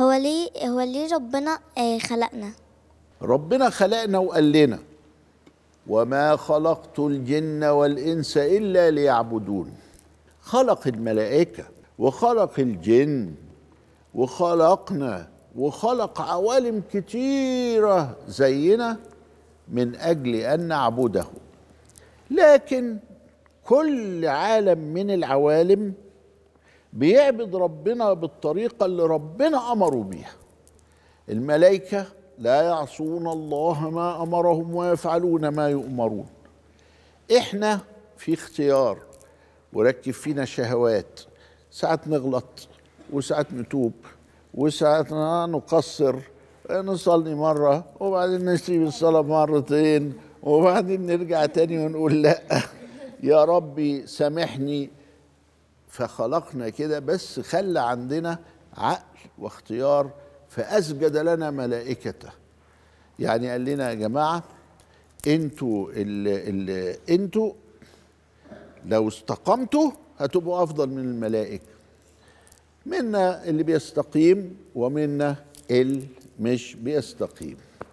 هو ليه هو ليه ربنا آه، خلقنا ربنا خلقنا وقال لنا وما خلقت الجن والانس الا ليعبدون خلق الملائكه وخلق الجن وخلقنا وخلق عوالم كتيره زينا من اجل ان نعبده لكن كل عالم من العوالم بيعبد ربنا بالطريقة اللي ربنا أمروا بيها الملائكة لا يعصون الله ما أمرهم ويفعلون ما يؤمرون إحنا في اختيار وركب فينا شهوات ساعات نغلط وساعات نتوب وساعات نقصر نصلي مرة وبعدين نسيب الصلاة مرتين وبعدين نرجع تاني ونقول لا يا ربي سامحني فخلقنا كده بس خلى عندنا عقل واختيار فأسجد لنا ملائكته يعني قال لنا يا جماعة انتوا انتوا لو استقمتوا هتبقوا أفضل من الملائكة منا اللي بيستقيم ومنا اللي مش بيستقيم